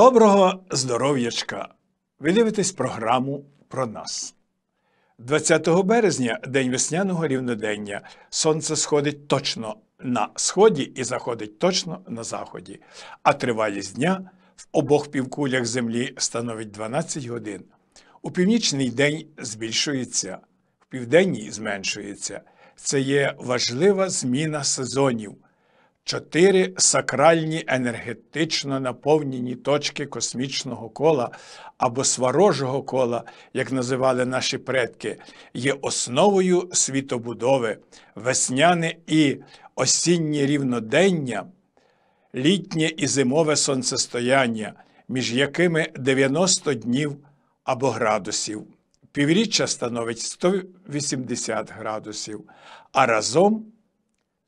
Доброго здоров'ячка! Ви дивитесь програму про нас. 20 березня, день весняного рівнодення. Сонце сходить точно на сході і заходить точно на заході, а тривалість дня в обох півкулях землі становить 12 годин. У північний день збільшується, в південній зменшується. Це є важлива зміна сезонів чотири сакральні енергетично наповнені точки космічного кола або сварожого кола, як називали наші предки, є основою світобудови, весняне і осіннє рівнодення, літнє і зимове сонцестояння, між якими 90 днів або градусів. Півріччя становить 180 градусів, а разом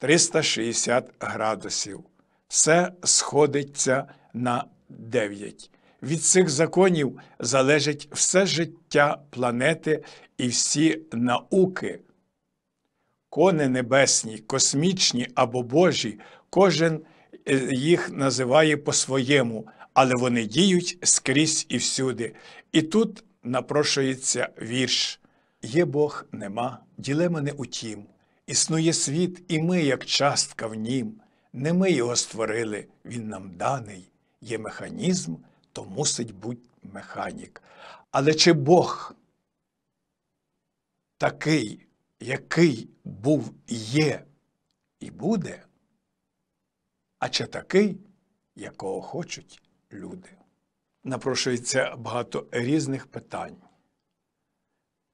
360 градусів. Все сходиться на 9. Від цих законів залежить все життя планети і всі науки. Кони небесні, космічні або Божі, кожен е, їх називає по-своєму, але вони діють скрізь і всюди. І тут напрошується вірш: Є Бог, нема, діле мене утім, Існує світ, і ми, як частка в нім. Не ми його створили, він нам даний, є механізм, то мусить бути механік. Але чи Бог такий, який був, є і буде, а чи такий, якого хочуть люди? Напрошується багато різних питань.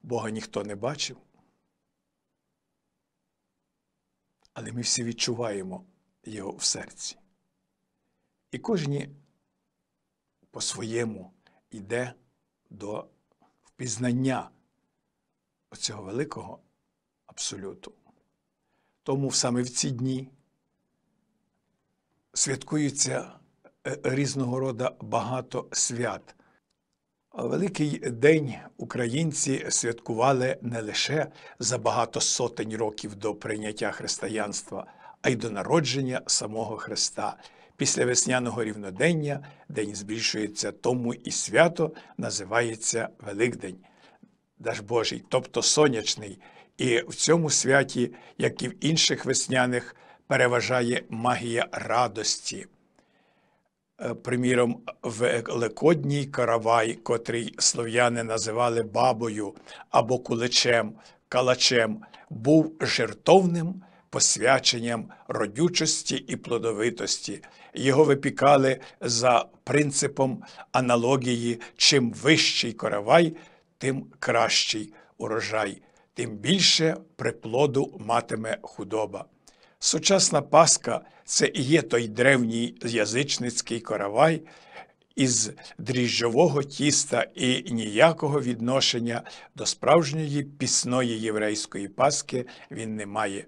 Бога ніхто не бачив. але ми всі відчуваємо його в серці. І кожні по-своєму йде до впізнання цього великого абсолюту. Тому саме в ці дні святкуються е, різного роду багато свят, Великий день українці святкували не лише за багато сотень років до прийняття християнства, а й до народження самого Христа. Після весняного рівнодення день збільшується, тому і свято називається Великдень, Даж Божий, тобто сонячний. І в цьому святі, як і в інших весняних, переважає магія радості. Е, приміром, великодній каравай, котрий слов'яни називали бабою або куличем, калачем, був жертовним посвяченням родючості і плодовитості. Його випікали за принципом аналогії: чим вищий каравай, тим кращий урожай, тим більше приплоду матиме худоба. Сучасна Пасха – це і є той древній язичницький каравай із дріжджового тіста і ніякого відношення до справжньої пісної єврейської Пасхи, він не має.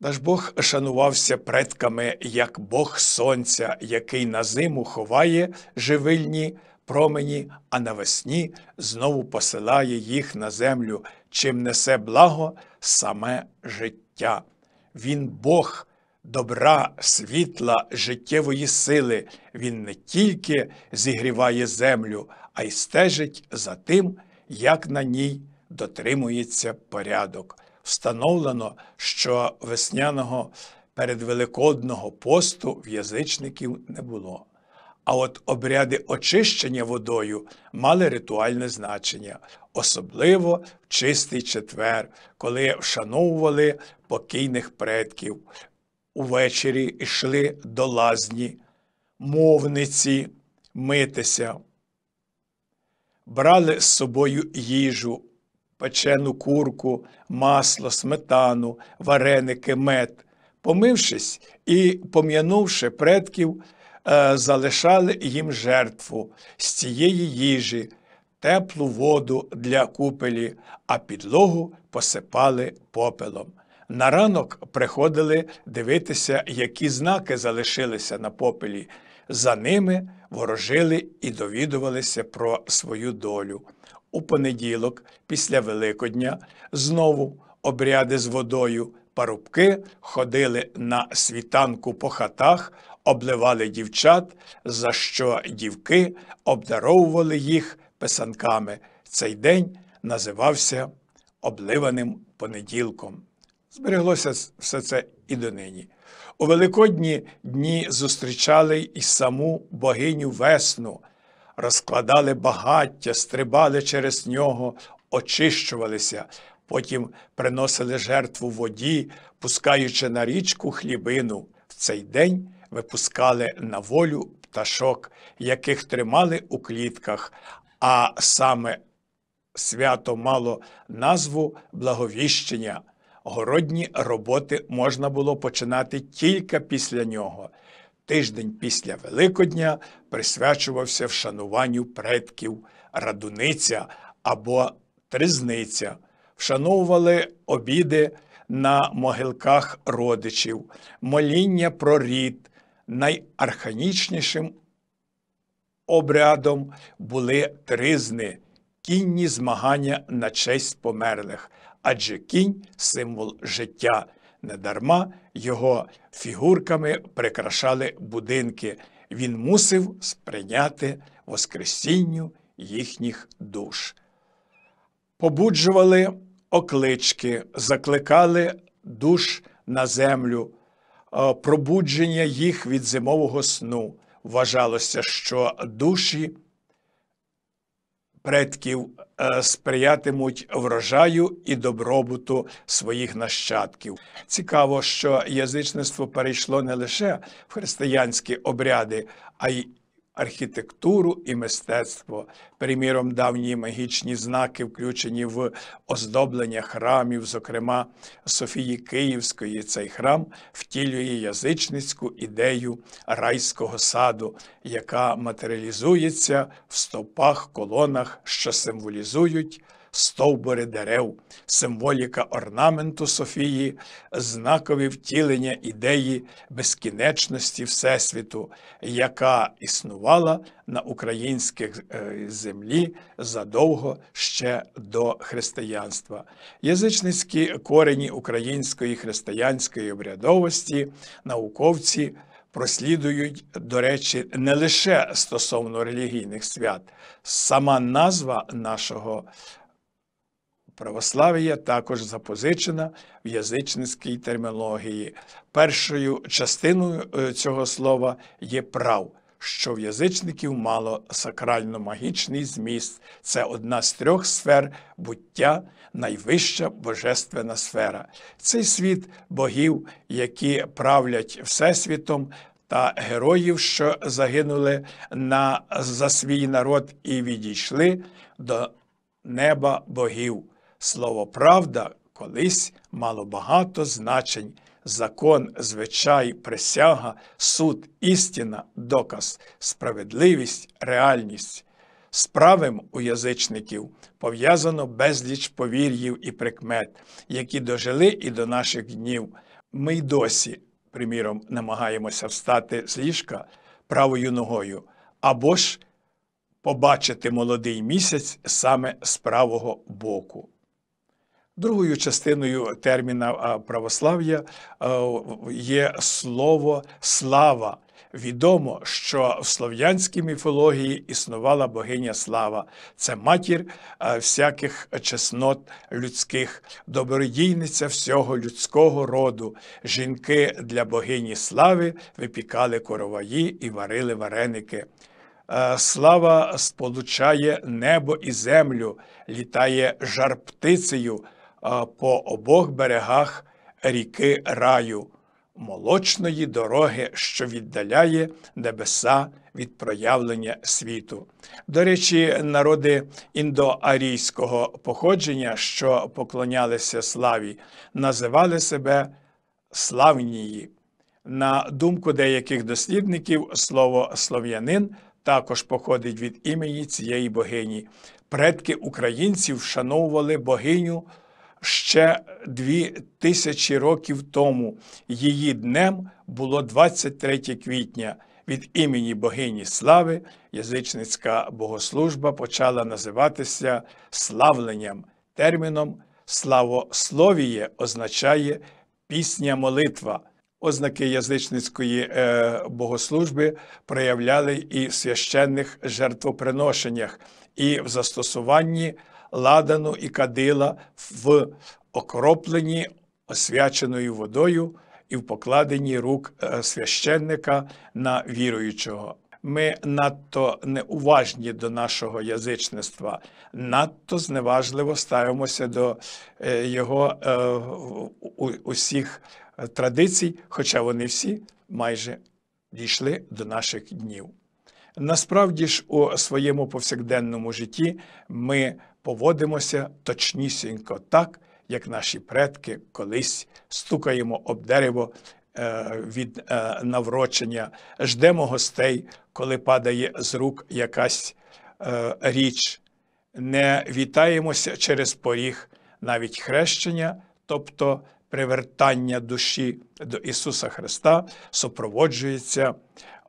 Наш Бог шанувався предками як Бог Сонця, який на зиму ховає живильні промені, а навесні знову посилає їх на землю, чим несе благо саме життя. Він Бог, добра, світла, життєвої сили він не тільки зігріває землю, а й стежить за тим, як на ній дотримується порядок. Встановлено, що весняного передвеликодного посту в язичників не було. А от обряди очищення водою мали ритуальне значення, особливо в чистий четвер, коли вшановували покійних предків, увечері йшли до лазні, мовниці митися, брали з собою їжу, печену курку, масло, сметану, вареники, мед. Помившись і пом'янувши предків, е, залишали їм жертву з цієї їжі, теплу воду для купелі, а підлогу посипали попелом. На ранок приходили дивитися, які знаки залишилися на попелі. За ними ворожили і довідувалися про свою долю. У понеділок, після Великодня, знову обряди з водою. Парубки ходили на світанку по хатах, обливали дівчат, за що дівки обдаровували їх писанками. Цей день називався обливаним понеділком. Збереглося все це і донині. У великодні дні зустрічали і саму богиню весну, розкладали багаття, стрибали через нього, очищувалися, потім приносили жертву воді, пускаючи на річку хлібину. В цей день випускали на волю пташок, яких тримали у клітках, а саме свято мало назву Благовіщення. Городні роботи можна було починати тільки після нього. Тиждень після Великодня присвячувався вшануванню предків, радуниця або тризниця, вшановували обіди на могилках родичів, моління про рід. Найарханічнішим обрядом були тризни, кінні змагання на честь померлих адже кінь символ життя. Недарма його фігурками прикрашали будинки. Він мусив сприйняти Воскресінню їхніх душ. Побуджували оклички, закликали душ на землю, е, пробудження їх від зимового сну. Вважалося, що душі предків Е, сприятимуть врожаю і добробуту своїх нащадків. Цікаво, що язичництво перейшло не лише в християнські обряди, а й архітектуру і мистецтво. Приміром, давні магічні знаки включені в оздоблення храмів, зокрема Софії Київської. Цей храм втілює язичницьку ідею райського саду, яка матеріалізується в стопах, колонах, що символізують стовбури дерев, символіка орнаменту Софії, знакові втілення ідеї безкінечності Всесвіту, яка існувала на українській е, землі задовго ще до християнства. Язичницькі корені української християнської обрядовості, науковці. Прослідують, до речі, не лише стосовно релігійних свят, сама назва нашого Православ'я також запозичена в язичницькій термінології. Першою частиною е, цього слова є прав, що в язичників мало сакрально-магічний зміст. Це одна з трьох сфер буття, найвища божественна сфера. Цей світ богів, які правлять всесвітом. Та героїв, що загинули на, за свій народ і відійшли до неба богів. Слово правда колись мало багато значень закон, звичай, присяга, суд, істина, доказ, справедливість, реальність. З правим у язичників пов'язано безліч повір'їв і прикмет, які дожили і до наших днів. Ми й досі, приміром, намагаємося встати з ліжка правою ногою, або ж побачити молодий місяць саме з правого боку. Другою частиною терміна православ'я е, є слово слава. Відомо, що в слов'янській міфології існувала богиня слава, це матір е, всяких чеснот людських, добродійниця всього людського роду. Жінки для богині слави випікали короваї і варили вареники. Е, слава сполучає небо і землю, літає жар птицею по обох берегах ріки раю, молочної дороги, що віддаляє небеса від проявлення світу. До речі, народи індоарійського походження, що поклонялися славі, називали себе славнії. На думку деяких дослідників, слово слов'янин також походить від імені цієї богині. Предки українців вшановували богиню ще дві тисячі років тому. Її днем було 23 квітня. Від імені богині слави язичницька богослужба почала називатися славленням. Терміном славословіє означає пісня молитва. Ознаки язичницької е, богослужби проявляли і в священних жертвоприношеннях, і в застосуванні ладану і кадила в окропленні освяченою водою і в покладенні рук е, священника на віруючого. Ми надто неуважні до нашого язичництва, надто зневажливо ставимося до е, його е, усіх традицій, хоча вони всі майже дійшли до наших днів. Насправді ж у своєму повсякденному житті ми поводимося точнісінько так, як наші предки колись стукаємо об дерево е, від е, наврочення, ждемо гостей, коли падає з рук якась е, річ. Не вітаємося через поріг, навіть хрещення, тобто привертання душі до Ісуса Христа, супроводжується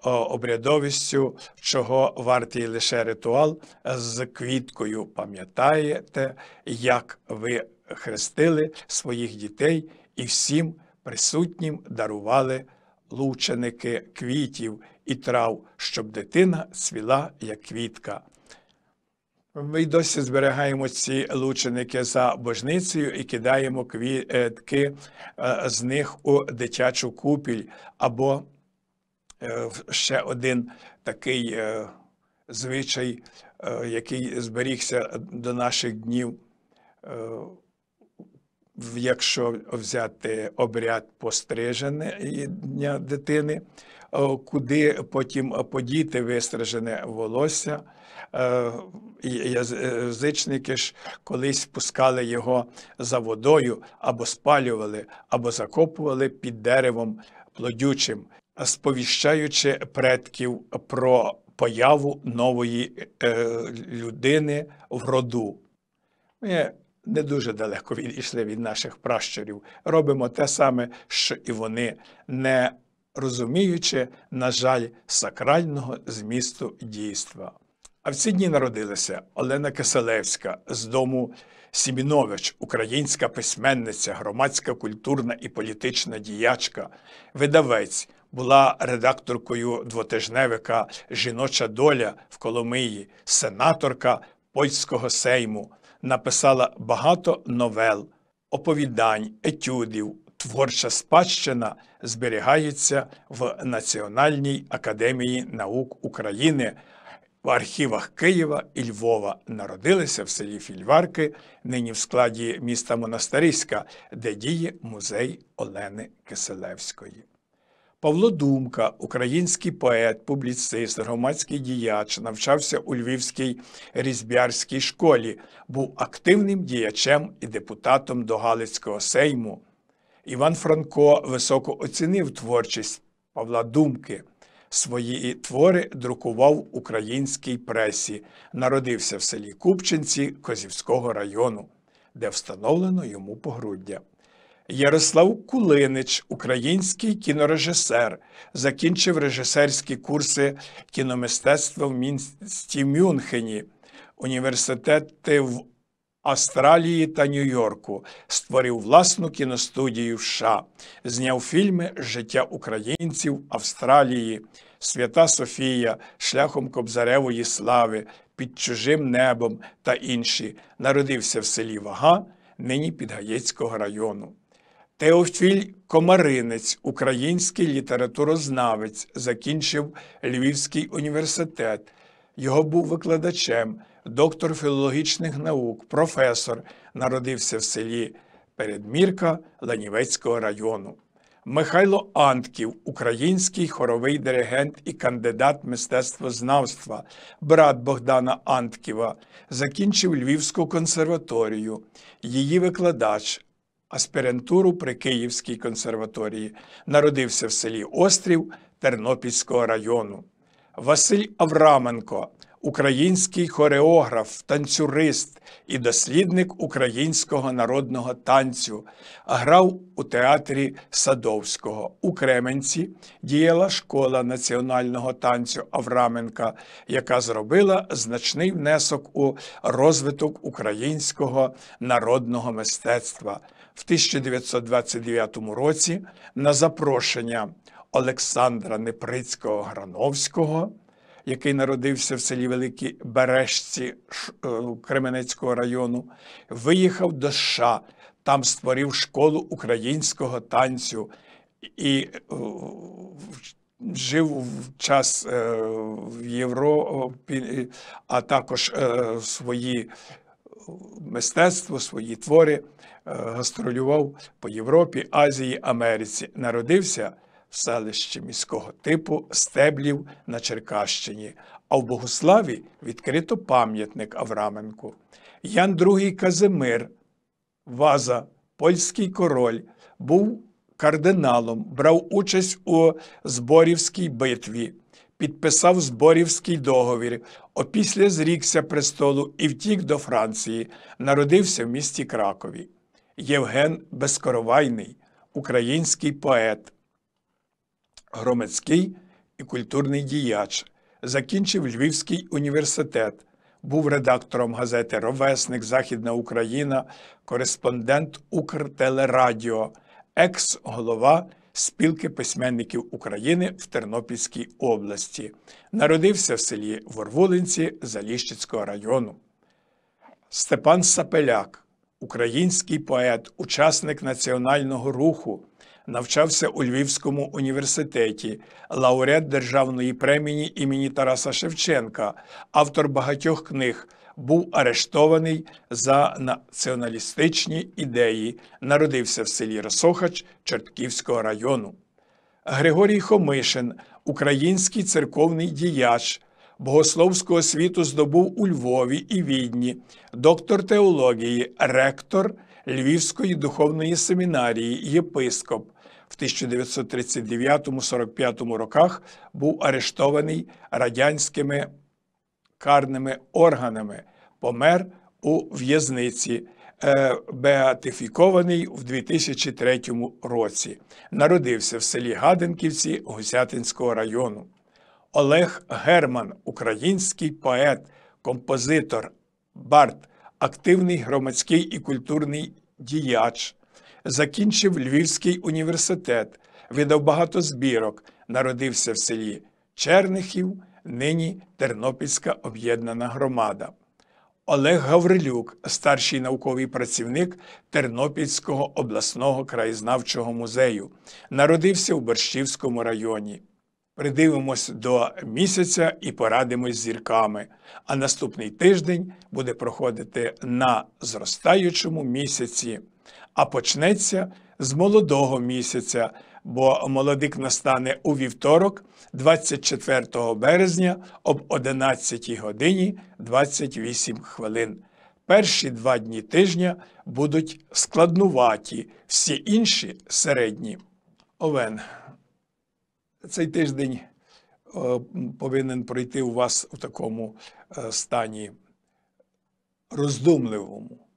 обрядовістю, чого вартий лише ритуал з квіткою. Пам'ятаєте, як ви хрестили своїх дітей і всім присутнім дарували лученики квітів і трав, щоб дитина цвіла як квітка. Ми досі зберігаємо ці лученики за божницею і кидаємо квітки е, е, з них у дитячу купіль або Е, ще один такий е, звичай, е, який зберігся до наших днів. Якщо взяти обряд дня дитини, куди потім подіти вистрижене волосся, язичники ж колись пускали його за водою або спалювали, або закопували під деревом плодючим, сповіщаючи предків про появу нової е, людини в роду. Ми не дуже далеко відійшли від наших пращурів. Робимо те саме, що і вони, не розуміючи, на жаль, сакрального змісту дійства. А в ці дні народилася Олена Киселевська з дому Сімінович, українська письменниця, громадська культурна і політична діячка, видавець, була редакторкою двотижневика Жіноча доля в Коломиї, сенаторка польського сейму, написала багато новел, оповідань, етюдів. Творча спадщина зберігається в Національній академії наук України в архівах Києва і Львова. Народилися в селі Фільварки, нині в складі міста Монастириська, де діє музей Олени Киселевської. Павло Думка, український поет, публіцист, громадський діяч, навчався у Львівській різьбярській школі, був активним діячем і депутатом до Галицького сейму. Іван Франко високо оцінив творчість Павла Думки. Свої твори друкував в українській пресі, народився в селі Купчинці Козівського району, де встановлено йому погруддя. Ярослав Кулинич, український кінорежисер, закінчив режисерські курси кіномистецтва в місті Мюнхені, університети в Австралії та Нью-Йорку, створив власну кіностудію в США, зняв фільми Життя українців Австралії, Свята Софія, Шляхом Кобзаревої слави, під чужим небом та інші. Народився в селі Вага, нині Підгаєцького району. Теофіль Комаринець, український літературознавець, закінчив Львівський університет. Його був викладачем, доктор філологічних наук, професор, народився в селі Передмірка Ланівецького району. Михайло Антків, український хоровий диригент і кандидат мистецтвознавства, брат Богдана Антківа, закінчив Львівську консерваторію, її викладач, аспірантуру при Київській консерваторії. Народився в селі Острів Тернопільського району. Василь Авраменко, український хореограф, танцюрист і дослідник українського народного танцю, грав у театрі Садовського. У Кременці діяла школа національного танцю Авраменка, яка зробила значний внесок у розвиток українського народного мистецтва в 1929 році на запрошення Олександра Неприцького Грановського, який народився в селі Великій Бережці е, Кременецького району, виїхав до США, там створив школу українського танцю і е, жив в час е, в Європі, а також свої. Мистецтво, свої твори Е, гастролював по Європі, Азії, Америці. Народився в селищі міського типу Стеблів на Черкащині, а в Богуславі відкрито пам'ятник Авраменку. Ян II Казимир, Ваза, польський король, був кардиналом, брав участь у Зборівській битві. Підписав зборівський договір, опісля зрікся престолу і втік до Франції, народився в місті Кракові. Євген Безкоровайний, український поет, громадський і культурний діяч, закінчив Львівський університет, був редактором газети Ровесник Західна Україна, кореспондент Укртелерадіо, екс-голова. Спілки письменників України в Тернопільській області. Народився в селі Ворвулинці Заліщицького району. Степан Сапеляк український поет, учасник національного руху, навчався у Львівському університеті, лауреат державної премії імені Тараса Шевченка, автор багатьох книг. Був арештований за націоналістичні ідеї, народився в селі Росохач Чортківського району. Григорій Хомишин, український церковний діяч, Богословського світу здобув у Львові і Відні, доктор теології, ректор Львівської духовної семінарії, єпископ. В 1939 45 роках був арештований радянськими карними органами, помер у в'язниці, е, беатифікований в 2003 році. Народився в селі Гаденківці Гусятинського району. Олег Герман, український поет, композитор, бард, активний громадський і культурний діяч, закінчив Львівський університет, видав багато збірок, народився в селі Чернихів, нині Тернопільська об'єднана громада. Олег Гаврилюк, старший науковий працівник Тернопільського обласного краєзнавчого музею, народився в Борщівському районі. Придивимось до місяця і порадимось з зірками. А наступний тиждень буде проходити на зростаючому місяці, а почнеться з молодого місяця, бо молодик настане у вівторок, 24 березня об 11 годині 28 хвилин. Перші два дні тижня будуть складнуваті, всі інші середні. Овен цей тиждень е, повинен пройти у вас у такому е, стані роздумливому.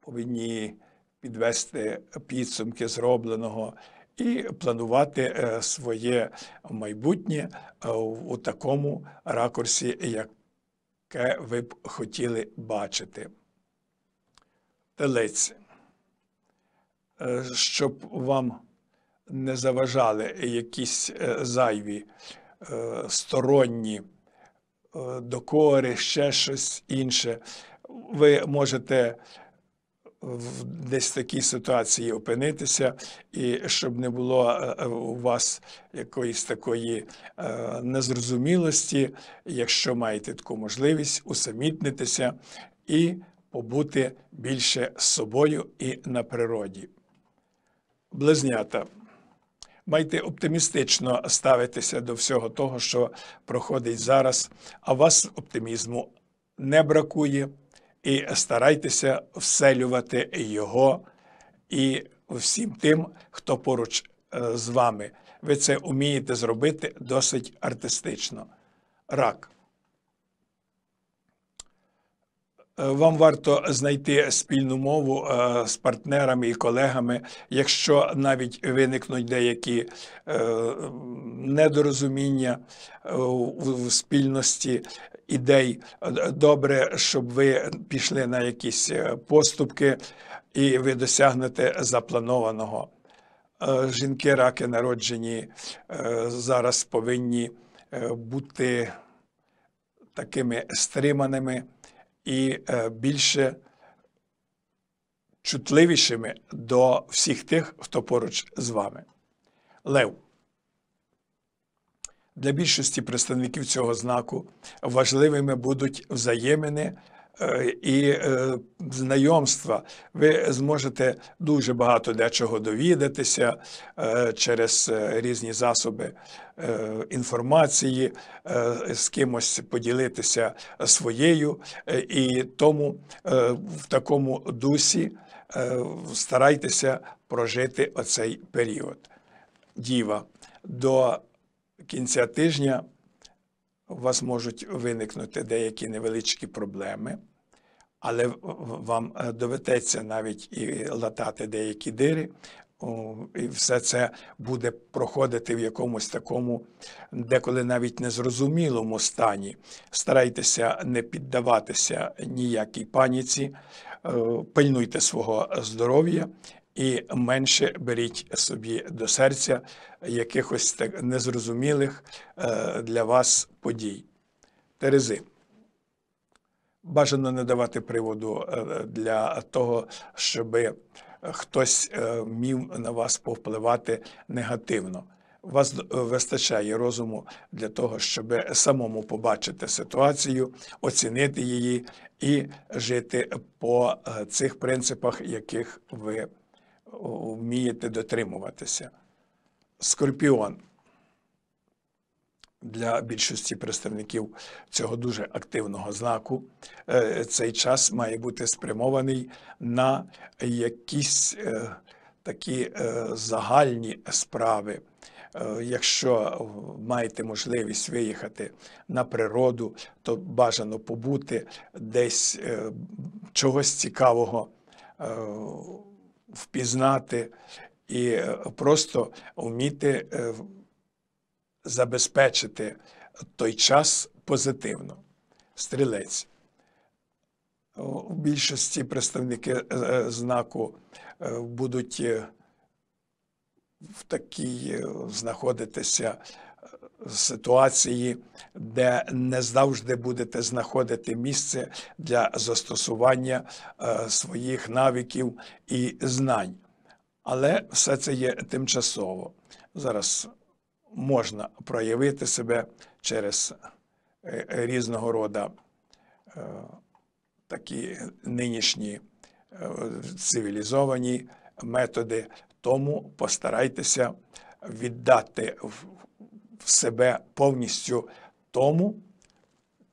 Повинні підвести підсумки зробленого і планувати е, своє майбутнє у такому ракурсі, яке ви б хотіли бачити. Телець. Щоб вам не заважали якісь е, зайві е, сторонні е, докори, ще щось інше. Ви можете в десь такій ситуації опинитися, і щоб не було у вас якоїсь такої незрозумілості, якщо маєте таку можливість, усамітнитися і побути більше з собою і на природі. Близнята майте оптимістично ставитися до всього того, що проходить зараз. А вас оптимізму не бракує, і старайтеся вселювати його і всім тим, хто поруч е, з вами. Ви це умієте зробити досить артистично. Рак. Е, вам варто знайти спільну мову е, з партнерами і колегами, якщо навіть виникнуть деякі е, недорозуміння в спільності ідей. Добре, щоб ви пішли на якісь поступки і ви досягнете запланованого. Жінки, раки народжені зараз повинні бути такими стриманими і е, більше чутливішими до всіх тих, хто поруч з вами. Лев. Для більшості представників цього знаку важливими будуть взаємини Е, і е, знайомства, ви зможете дуже багато дечого довідатися е, через різні засоби інформації, з кимось поділитися своєю, і тому в такому дусі старайтеся прожити оцей період. Діва до кінця тижня у вас можуть виникнути деякі невеличкі проблеми, але вам е, доведеться навіть і латати деякі дири, і все це буде проходити в якомусь такому, деколи навіть незрозумілому стані. Старайтеся не піддаватися ніякій паніці, е, пильнуйте свого здоров'я і менше беріть собі до серця якихось так незрозумілих е, для вас подій. Терези. Бажано не давати приводу е, для того, щоб хтось е, міг на вас повпливати негативно. Вас вистачає розуму для того, щоб самому побачити ситуацію, оцінити її і жити по цих принципах, яких ви вмієте дотримуватися. Скорпіон для більшості представників цього дуже активного знаку е, цей час має бути спрямований на якісь е, такі е, загальні справи. Якщо маєте можливість виїхати на природу, то бажано побути десь чогось цікавого впізнати і е, просто вміти е, забезпечити той час позитивно. Стрілець. У більшості представники е, знаку будуть в такій знаходитися ситуації, де не завжди будете знаходити місце для застосування е, своїх навиків і знань. Але все це є тимчасово. Зараз можна проявити себе через е, різного роду е, такі нинішні цивілізовані методи. Тому постарайтеся віддати себе повністю тому,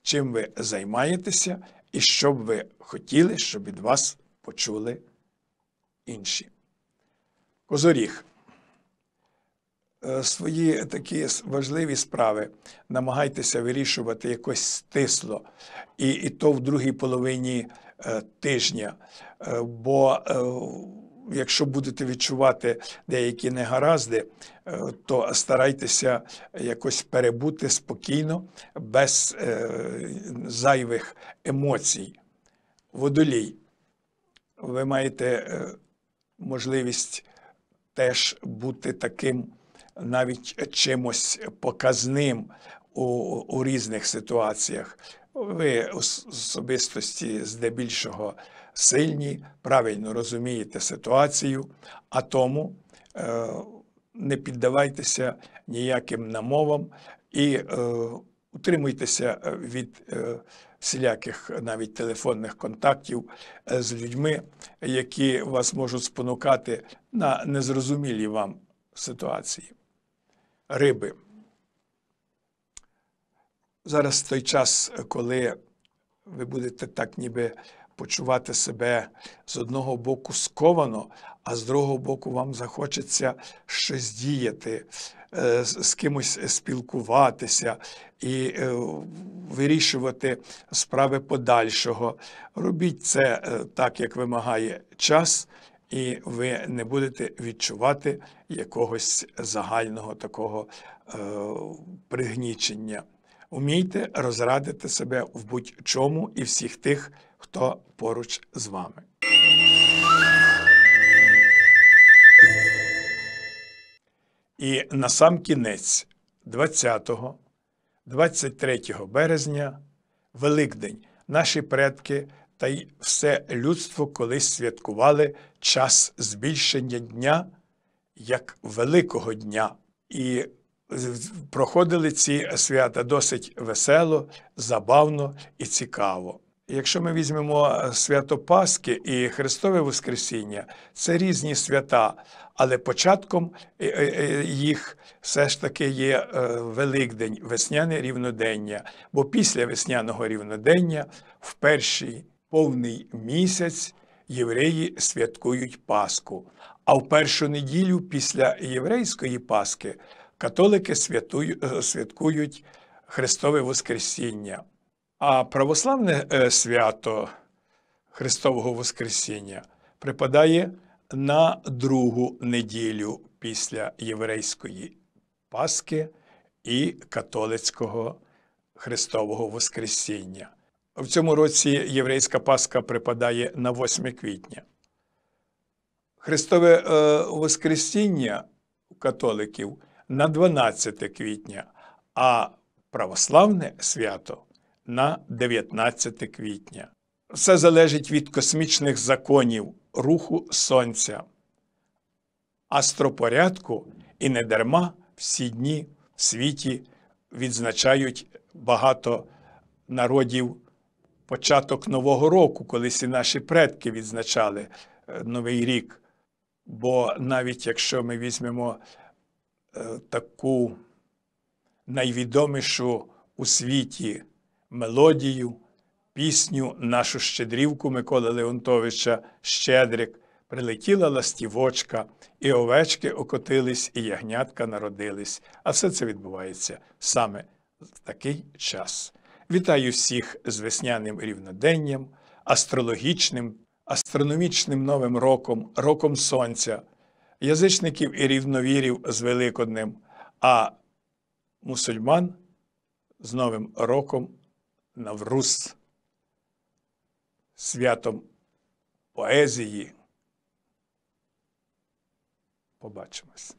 чим ви займаєтеся, і що б ви хотіли, щоб від вас почули інші. Козоріг. Е, свої такі важливі справи намагайтеся вирішувати якось стисло, і і то в другій половині е, тижня. Е, бо е, якщо будете відчувати деякі негаразди, е, то старайтеся якось перебути спокійно, без е, зайвих емоцій. Водолій, ви маєте е, можливість теж бути таким навіть чимось показним у, у різних ситуаціях. Ви особистості здебільшого сильні, правильно розумієте ситуацію, а тому е, не піддавайтеся ніяким намовам і е, утримуйтеся е, від всіляких навіть телефонних контактів з людьми, які вас можуть спонукати на незрозумілі вам ситуації. Риби. Зараз той час, коли ви будете так, ніби почувати себе з одного боку сковано, а з другого боку, вам захочеться щось діяти, е, з кимось спілкуватися і е, вирішувати справи подальшого. Робіть це е, так, як вимагає час. І ви не будете відчувати якогось загального такого пригнічення. Умійте розрадити себе в будь-чому і всіх тих хто поруч з вами. І на сам кінець 20, 23 березня, Великдень, наші предки та й все людство колись святкували час збільшення дня як великого дня. І проходили ці свята досить весело, забавно і цікаво. Якщо ми візьмемо е, свято Пасхи і Христове Воскресіння, це різні свята, але початком е, е, їх все ж таки є Великдень, весняне рівнодення. Бо після весняного рівнодення в перший повний місяць євреї святкують Пасху. А в першу неділю після єврейської Пасхи католики святкують Христове Воскресіння. А православне е, свято Христового Воскресіння припадає на другу неділю після єврейської Пасхи і католицького Христового Воскресіння. В цьому році єврейська Пасха припадає на 8 квітня. Христове е, Воскресіння католиків на 12 квітня, а православне свято на 19 квітня. Все залежить від космічних законів руху Сонця, астропорядку і недарма всі дні в світі відзначають багато народів початок Нового року, колись і наші предки відзначали е, Новий рік. Бо навіть якщо ми візьмемо е, таку найвідомішу у світі мелодію, пісню, нашу щедрівку Миколи Леонтовича Щедрик. Прилетіла ластівочка, і овечки окотились, і ягнятка народились. А все це відбувається саме в такий час. Вітаю всіх з весняним рівноденням, астрологічним, астрономічним новим роком, роком сонця, язичників і рівновірів з Великоднем, а мусульман з Новим роком. Навруз святом поезії. Побачимось.